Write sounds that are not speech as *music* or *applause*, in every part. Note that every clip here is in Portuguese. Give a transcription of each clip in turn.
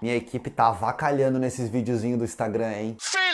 Minha equipe tá avacalhando nesses videozinhos do Instagram, hein? Sim.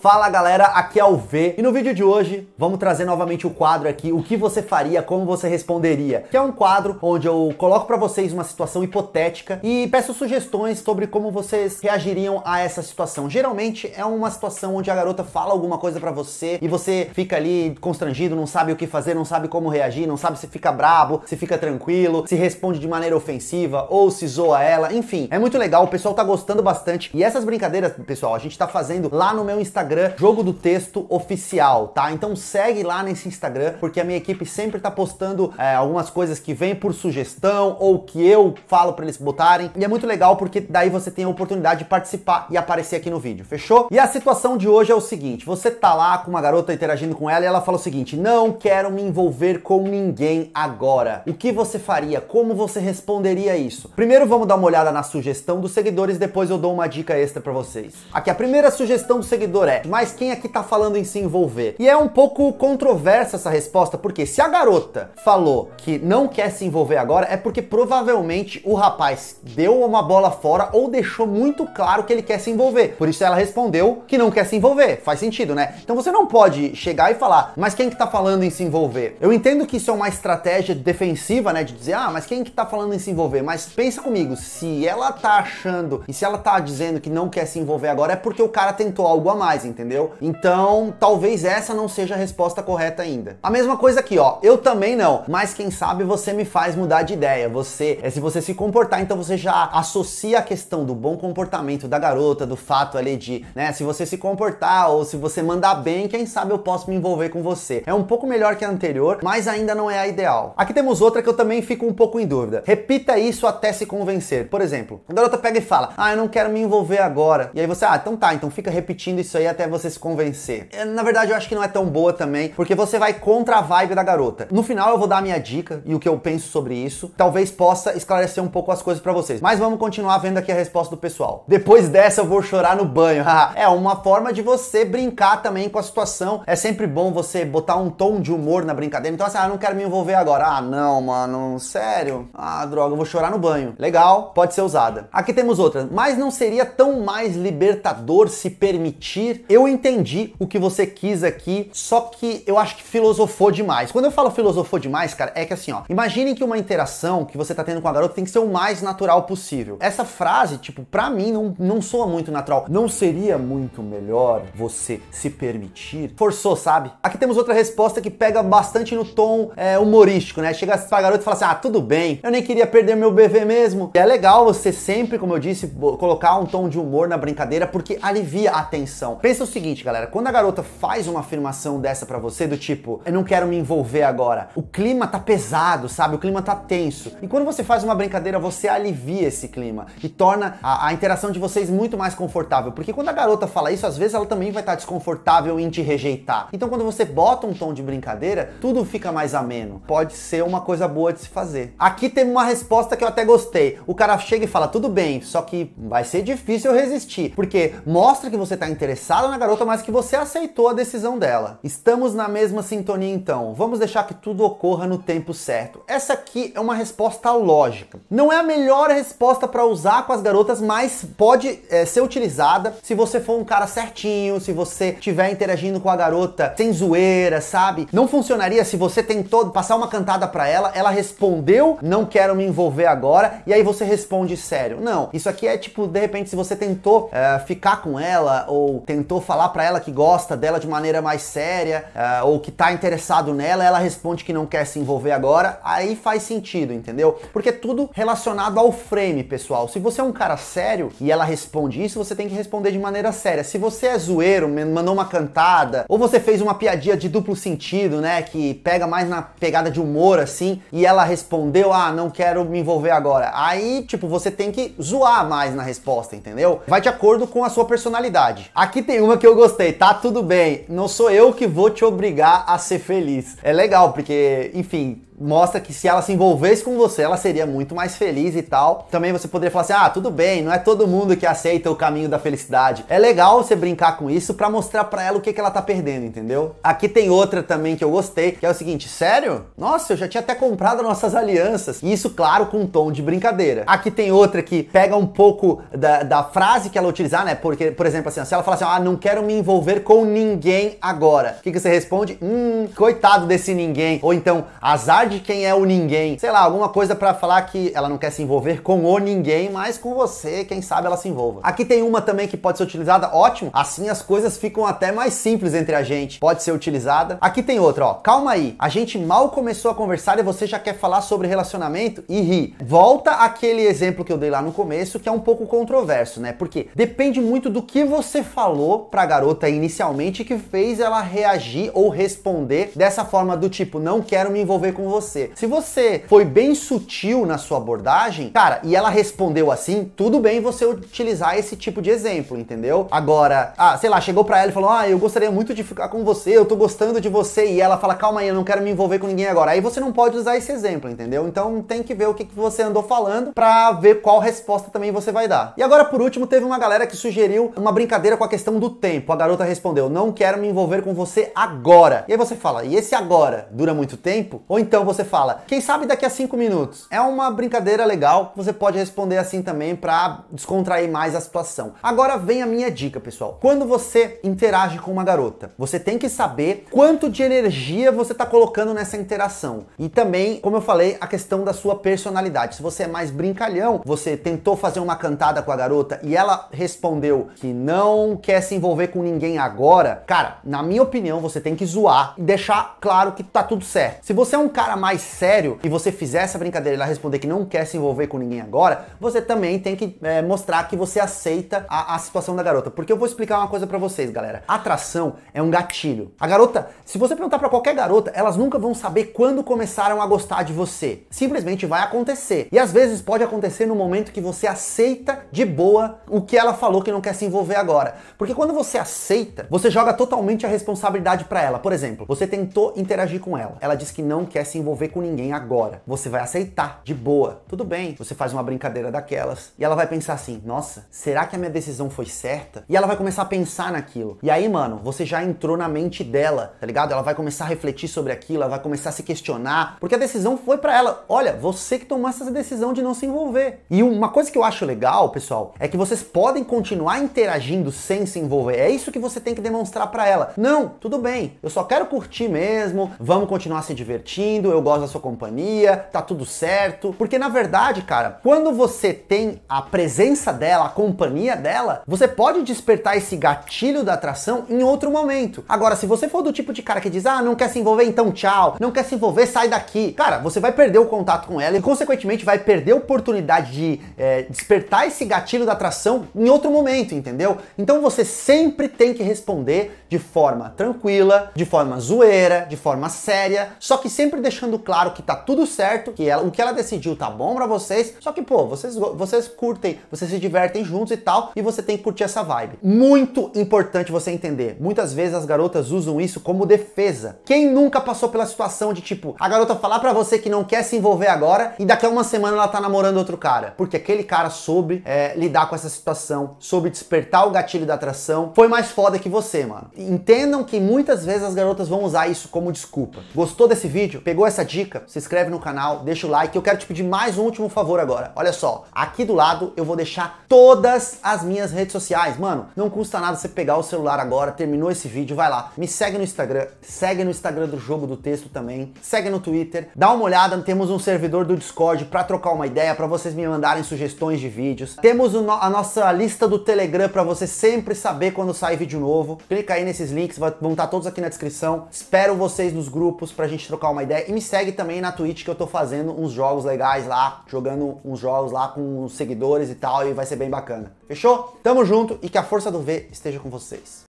Fala galera, aqui é o V e no vídeo de hoje vamos trazer novamente o quadro aqui O que você faria, como você responderia Que é um quadro onde eu coloco para vocês uma situação hipotética E peço sugestões sobre como vocês reagiriam a essa situação Geralmente é uma situação onde a garota fala alguma coisa para você E você fica ali constrangido, não sabe o que fazer, não sabe como reagir Não sabe se fica brabo, se fica tranquilo, se responde de maneira ofensiva Ou se zoa ela, enfim É muito legal, o pessoal tá gostando bastante E essas brincadeiras, pessoal, a gente tá fazendo lá no meu Instagram Instagram Jogo do Texto Oficial, tá? Então segue lá nesse Instagram, porque a minha equipe sempre tá postando é, algumas coisas que vem por sugestão ou que eu falo para eles botarem. E é muito legal porque daí você tem a oportunidade de participar e aparecer aqui no vídeo, fechou? E a situação de hoje é o seguinte: você tá lá com uma garota interagindo com ela e ela fala o seguinte: não quero me envolver com ninguém agora. O que você faria? Como você responderia isso? Primeiro vamos dar uma olhada na sugestão dos seguidores, depois eu dou uma dica extra para vocês. Aqui a primeira sugestão do seguidor é mas quem aqui tá falando em se envolver? E é um pouco controversa essa resposta, porque se a garota falou que não quer se envolver agora, é porque provavelmente o rapaz deu uma bola fora ou deixou muito claro que ele quer se envolver. Por isso ela respondeu que não quer se envolver. Faz sentido, né? Então você não pode chegar e falar, mas quem que tá falando em se envolver? Eu entendo que isso é uma estratégia defensiva, né? De dizer, ah, mas quem que tá falando em se envolver? Mas pensa comigo, se ela tá achando e se ela tá dizendo que não quer se envolver agora, é porque o cara tentou algo a mais entendeu? Então, talvez essa não seja a resposta correta ainda. A mesma coisa aqui, ó. Eu também não, mas quem sabe você me faz mudar de ideia. Você, é, se você se comportar, então você já associa a questão do bom comportamento da garota, do fato ali de, né, se você se comportar ou se você mandar bem, quem sabe eu posso me envolver com você. É um pouco melhor que a anterior, mas ainda não é a ideal. Aqui temos outra que eu também fico um pouco em dúvida. Repita isso até se convencer. Por exemplo, a garota pega e fala: "Ah, eu não quero me envolver agora". E aí você: "Ah, então tá, então fica repetindo isso aí até até você se convencer. É, na verdade, eu acho que não é tão boa também, porque você vai contra a vibe da garota. No final, eu vou dar a minha dica e o que eu penso sobre isso. Talvez possa esclarecer um pouco as coisas para vocês. Mas vamos continuar vendo aqui a resposta do pessoal. Depois dessa, eu vou chorar no banho. *laughs* é uma forma de você brincar também com a situação. É sempre bom você botar um tom de humor na brincadeira. Então, assim, ah, não quero me envolver agora. Ah, não, mano, sério? Ah, droga, eu vou chorar no banho. Legal, pode ser usada. Aqui temos outra. Mas não seria tão mais libertador se permitir eu entendi o que você quis aqui, só que eu acho que filosofou demais. Quando eu falo filosofou demais, cara, é que assim, ó, imaginem que uma interação que você tá tendo com a garota tem que ser o mais natural possível. Essa frase, tipo, pra mim não, não soa muito natural. Não seria muito melhor você se permitir? Forçou, sabe? Aqui temos outra resposta que pega bastante no tom é, humorístico, né? Chega pra garota e fala assim: ah, tudo bem, eu nem queria perder meu BV mesmo. E é legal você sempre, como eu disse, colocar um tom de humor na brincadeira porque alivia a tensão. Pensa Pensa o seguinte, galera, quando a garota faz uma afirmação dessa para você do tipo, eu não quero me envolver agora, o clima tá pesado, sabe? O clima tá tenso. E quando você faz uma brincadeira, você alivia esse clima e torna a, a interação de vocês muito mais confortável, porque quando a garota fala isso, às vezes ela também vai estar tá desconfortável em te rejeitar. Então quando você bota um tom de brincadeira, tudo fica mais ameno. Pode ser uma coisa boa de se fazer. Aqui tem uma resposta que eu até gostei. O cara chega e fala: "Tudo bem, só que vai ser difícil eu resistir", porque mostra que você tá interessado na garota, mas que você aceitou a decisão dela. Estamos na mesma sintonia então. Vamos deixar que tudo ocorra no tempo certo. Essa aqui é uma resposta lógica. Não é a melhor resposta para usar com as garotas, mas pode é, ser utilizada se você for um cara certinho, se você estiver interagindo com a garota sem zoeira, sabe? Não funcionaria se você tentou passar uma cantada para ela, ela respondeu, não quero me envolver agora, e aí você responde sério. Não, isso aqui é tipo, de repente, se você tentou é, ficar com ela ou tentar tentou falar para ela que gosta dela de maneira mais séria uh, ou que tá interessado nela, ela responde que não quer se envolver agora, aí faz sentido, entendeu? Porque é tudo relacionado ao frame, pessoal. Se você é um cara sério e ela responde isso, você tem que responder de maneira séria. Se você é zoeiro, mandou uma cantada, ou você fez uma piadinha de duplo sentido, né, que pega mais na pegada de humor assim, e ela respondeu: "Ah, não quero me envolver agora". Aí, tipo, você tem que zoar mais na resposta, entendeu? Vai de acordo com a sua personalidade. Aqui tem nenhuma que eu gostei, tá tudo bem. Não sou eu que vou te obrigar a ser feliz. É legal, porque, enfim, mostra que se ela se envolvesse com você, ela seria muito mais feliz e tal. Também você poderia falar assim: "Ah, tudo bem, não é todo mundo que aceita o caminho da felicidade". É legal você brincar com isso para mostrar para ela o que que ela tá perdendo, entendeu? Aqui tem outra também que eu gostei, que é o seguinte: "Sério? Nossa, eu já tinha até comprado nossas alianças". E isso, claro, com um tom de brincadeira. Aqui tem outra que pega um pouco da, da frase que ela utilizar, né? Porque, por exemplo, assim, se ela falar assim: "Ah, não quero me envolver com ninguém agora". O que que você responde? "Hum, coitado desse ninguém". Ou então: "Azar de quem é o ninguém. Sei lá, alguma coisa para falar que ela não quer se envolver com o ninguém, mas com você, quem sabe ela se envolva. Aqui tem uma também que pode ser utilizada, ótimo. Assim as coisas ficam até mais simples entre a gente. Pode ser utilizada. Aqui tem outra, ó. Calma aí. A gente mal começou a conversar e você já quer falar sobre relacionamento e ri. Volta aquele exemplo que eu dei lá no começo, que é um pouco controverso, né? Porque depende muito do que você falou pra garota inicialmente que fez ela reagir ou responder dessa forma do tipo, não quero me envolver com você você. Se você foi bem sutil na sua abordagem, cara, e ela respondeu assim, tudo bem você utilizar esse tipo de exemplo, entendeu? Agora, ah, sei lá, chegou para ela e falou: "Ah, eu gostaria muito de ficar com você, eu tô gostando de você" e ela fala: "Calma aí, eu não quero me envolver com ninguém agora". Aí você não pode usar esse exemplo, entendeu? Então tem que ver o que, que você andou falando para ver qual resposta também você vai dar. E agora por último, teve uma galera que sugeriu uma brincadeira com a questão do tempo. A garota respondeu: "Não quero me envolver com você agora". E aí você fala: "E esse agora dura muito tempo?" Ou então você fala, quem sabe daqui a cinco minutos. É uma brincadeira legal, você pode responder assim também para descontrair mais a situação. Agora vem a minha dica, pessoal. Quando você interage com uma garota, você tem que saber quanto de energia você está colocando nessa interação. E também, como eu falei, a questão da sua personalidade. Se você é mais brincalhão, você tentou fazer uma cantada com a garota e ela respondeu que não quer se envolver com ninguém agora, cara, na minha opinião, você tem que zoar e deixar claro que tá tudo certo. Se você é um cara mais sério e você fizer essa brincadeira e ela responder que não quer se envolver com ninguém agora, você também tem que é, mostrar que você aceita a, a, situação da garota. Porque eu vou explicar uma coisa para vocês, galera. Atração é um gatilho. A garota, se você perguntar para qualquer garota, elas nunca vão saber quando começaram a gostar de você. Simplesmente vai acontecer. E às vezes pode acontecer no momento que você aceita de boa o que ela falou que não quer se envolver agora. Porque quando você aceita, você joga totalmente a responsabilidade para ela. Por exemplo, você tentou interagir com ela. Ela disse que não quer se se envolver com ninguém agora. Você vai aceitar, de boa. Tudo bem, você faz uma brincadeira daquelas. E ela vai pensar assim: nossa, será que a minha decisão foi certa? E ela vai começar a pensar naquilo. E aí, mano, você já entrou na mente dela, tá ligado? Ela vai começar a refletir sobre aquilo, ela vai começar a se questionar, porque a decisão foi para ela. Olha, você que tomou essa decisão de não se envolver. E uma coisa que eu acho legal, pessoal, é que vocês podem continuar interagindo sem se envolver. É isso que você tem que demonstrar para ela. Não, tudo bem, eu só quero curtir mesmo, vamos continuar se divertindo eu gosto da sua companhia, tá tudo certo. Porque na verdade, cara, quando você tem a presença dela, a companhia dela, você pode despertar esse gatilho da atração em outro momento. Agora, se você for do tipo de cara que diz, ah, não quer se envolver, então tchau, não quer se envolver, sai daqui. Cara, você vai perder o contato com ela e, consequentemente, vai perder a oportunidade de é, despertar esse gatilho da atração em outro momento, entendeu? Então você sempre tem que responder de forma tranquila, de forma zoeira, de forma séria, só que sempre deixando deixando claro que tá tudo certo, que ela, o que ela decidiu tá bom para vocês, só que, pô, vocês, vocês curtem, vocês se divertem juntos e tal, e você tem que curtir essa vibe. Muito importante você entender. Muitas vezes as garotas usam isso como defesa. Quem nunca passou pela situação de, tipo, a garota falar para você que não quer se envolver agora e daqui a uma semana ela tá namorando outro cara? Porque aquele cara soube é, lidar com essa situação, soube despertar o gatilho da atração, foi mais foda que você, mano. Entendam que muitas vezes as garotas vão usar isso como desculpa. Gostou desse vídeo? Pegou essa dica, se inscreve no canal, deixa o like. Eu quero te pedir mais um último favor agora. Olha só, aqui do lado eu vou deixar todas as minhas redes sociais. Mano, não custa nada você pegar o celular agora, terminou esse vídeo, vai lá, me segue no Instagram, segue no Instagram do Jogo do Texto também, segue no Twitter, dá uma olhada, temos um servidor do Discord para trocar uma ideia, para vocês me mandarem sugestões de vídeos. Temos a nossa lista do Telegram para você sempre saber quando sai vídeo novo. Clica aí nesses links, vão estar tá todos aqui na descrição. Espero vocês nos grupos pra gente trocar uma ideia me segue também na Twitch que eu tô fazendo uns jogos legais lá, jogando uns jogos lá com os seguidores e tal, e vai ser bem bacana. Fechou? Tamo junto e que a força do V esteja com vocês.